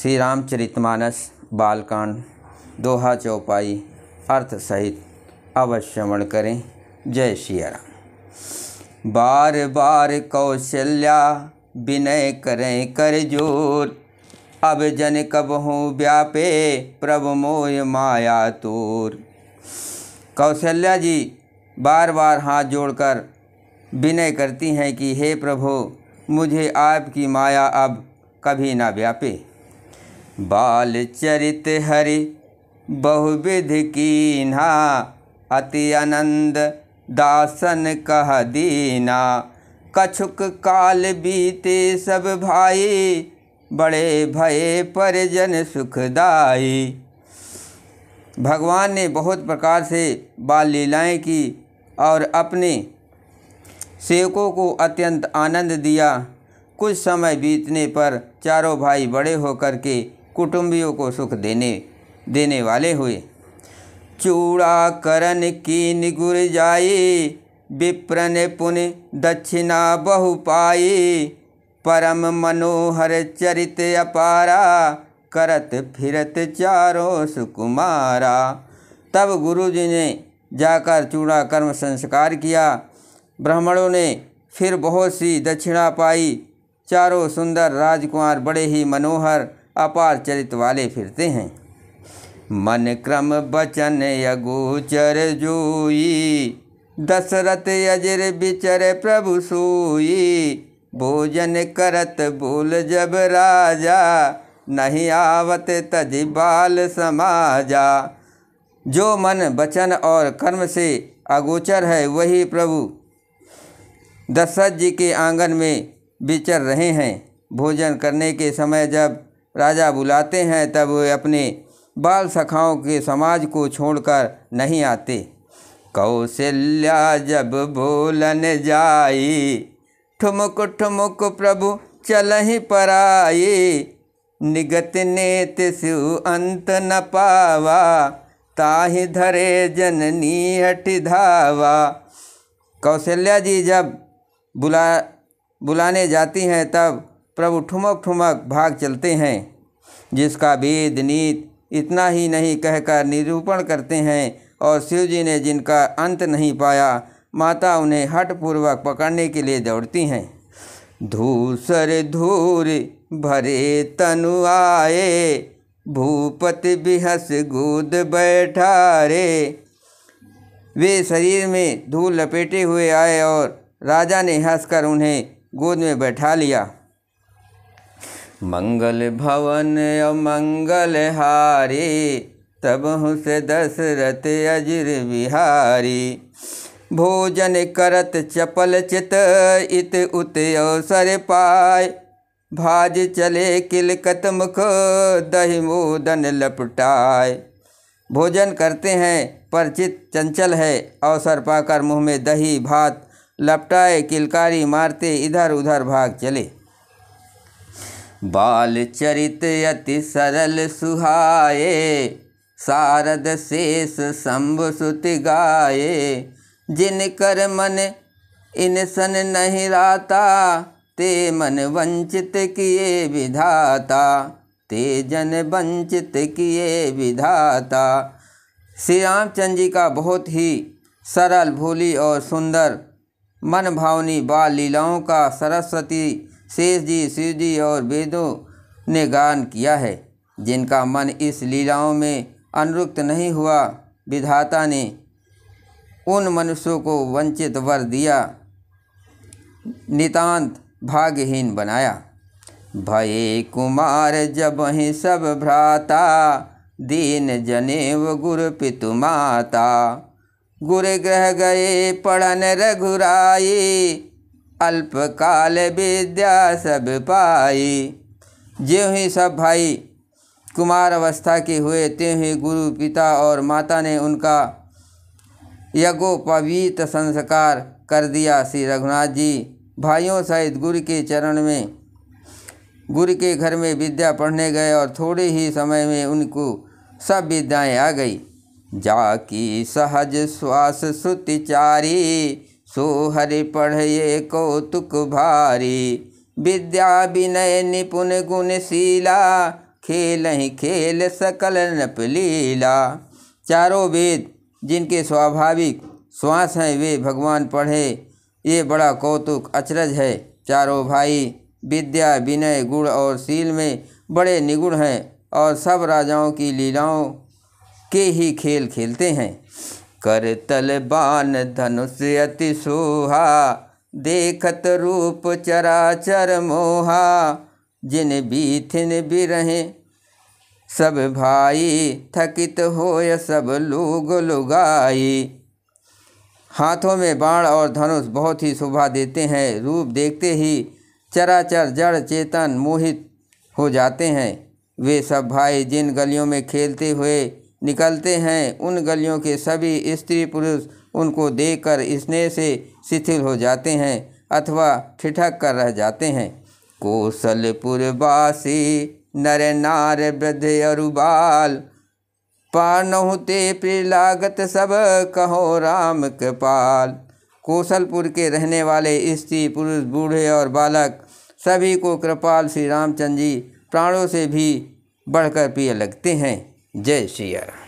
श्री रामचरितमानस बालकांड दोहा चौपाई अर्थ सहित अवश्यमण करें जय राम बार बार कौशल्या विनय करें कर जोर अब जन कब हूँ व्यापे प्रभु मोय माया तोर कौशल्या जी बार बार हाथ जोड़कर विनय करती हैं कि हे प्रभु मुझे आपकी माया अब कभी ना व्यापे बाल चरित हरि बहुविध कीन्हा अति आनंद दासन कह दीना कछुक काल बीते सब भाई बड़े भये परजन सुखदाई भगवान ने बहुत प्रकार से बाल लीलाएँ की और अपने सेवकों को अत्यंत आनंद दिया कुछ समय बीतने पर चारों भाई बड़े होकर के कुटुंबियों को सुख देने देने वाले हुए चूड़ा करण की निगुर जाए विप्रन पुन दक्षिणा बहु पाए परम मनोहर चरित अपारा करत फिरत चारों सुकुमारा तब गुरु जी ने जाकर चूड़ा कर्म संस्कार किया ब्राह्मणों ने फिर बहुत सी दक्षिणा पाई चारों सुंदर राजकुमार बड़े ही मनोहर अपार चरित वाले फिरते हैं मन क्रम बचन यगोचर जोई दशरथ अजर बिचर प्रभु सोई भोजन करत भूल जब राजा नहीं आवत तज बाल समाजा जो मन वचन और कर्म से अगोचर है वही प्रभु दशरथ जी के आंगन में विचर रहे हैं भोजन करने के समय जब राजा बुलाते हैं तब वे अपने बाल सखाओं के समाज को छोड़कर नहीं आते कौशल्या जब बोलन जाई ठुमुक ठुमुक प्रभु चल ही आई निगत ने स्यु अंत न पावा ताहि धरे जननी हट धावा कौशल्या जी जब बुला बुलाने जाती हैं तब प्रभु ठुमक ठुमक भाग चलते हैं जिसका वेद नीत इतना ही नहीं कहकर निरूपण करते हैं और शिव जी ने जिनका अंत नहीं पाया माता उन्हें हठपूर्वक पकड़ने के लिए दौड़ती हैं धूसर धूर भरे तनु आए भूपत बिहस गूद बैठा रे वे शरीर में धूल लपेटे हुए आए और राजा ने हंसकर उन्हें गोद में बैठा लिया मंगल भवन अमंगल हारी तब से दशरथ अजर बिहारी भोजन करत चपल चित इत उत अवसर पाय भाज चले किलकत मुख दही मोदन लपटाए भोजन करते हैं पर चित चंचल है अवसर पाकर मुँह में दही भात लपटाए किलकारी मारते इधर उधर भाग चले बाल चरित अति सरल सुहाए शारद शेष शंभ सुत गाए जिन कर मन इन सन नहीं राता ते मन वंचित किए विधाता ते जन वंचित किए विधाता श्री रामचंद्र जी का बहुत ही सरल भोली और सुंदर मन भावनी बाल लीलाओं का सरस्वती शेष जी शिव जी और वेदों ने गान किया है जिनका मन इस लीलाओं में अनुरुक्त नहीं हुआ विधाता ने उन मनुष्यों को वंचित वर दिया नितांत भाग्यहीन बनाया भये कुमार जब ही सब भ्राता दीन जनेव गुरु पितु माता गुर ग्रह गए पढ़न रघुराई अल्पकाल विद्या सब पाई ज्यों ही सब भाई कुमार अवस्था के हुए त्यों ही गुरु पिता और माता ने उनका यज्ञोपवीत संस्कार कर दिया श्री रघुनाथ जी भाइयों सहित गुरु के चरण में गुरु के घर में विद्या पढ़ने गए और थोड़े ही समय में उनको सब विद्याएं आ गई जाकी सहज श्वास सुतिचारी सो हरि पढ़ये कौतुक भारी विद्या विनय निपुण गुण शीला खेल ही खेल सकल नप लीला चारों वेद जिनके स्वाभाविक श्वास हैं वे भगवान पढ़े ये बड़ा कौतुक अचरज है चारों भाई विद्या विनय गुण और शील में बड़े निगुण हैं और सब राजाओं की लीलाओं के ही खेल खेलते हैं कर बान धनुष अति सोहा देखत रूप चराचर मोहा जिन बीथिन रहे सब भाई थकित या सब लोग लुगाई हाथों में बाण और धनुष बहुत ही शोभा देते हैं रूप देखते ही चराचर जड़ चेतन मोहित हो जाते हैं वे सब भाई जिन गलियों में खेलते हुए निकलते हैं उन गलियों के सभी स्त्री पुरुष उनको देखकर स्नेह से शिथिल हो जाते हैं अथवा ठिठक कर रह जाते हैं बासी नर नार वृद्ध अरुबाल पानहु ते प्रिलागत सब कहो राम कृपाल कौशलपुर के रहने वाले स्त्री पुरुष बूढ़े और बालक सभी को कृपाल श्री रामचंद्र जी प्राणों से भी बढ़कर प्रिय लगते हैं जय सिया राम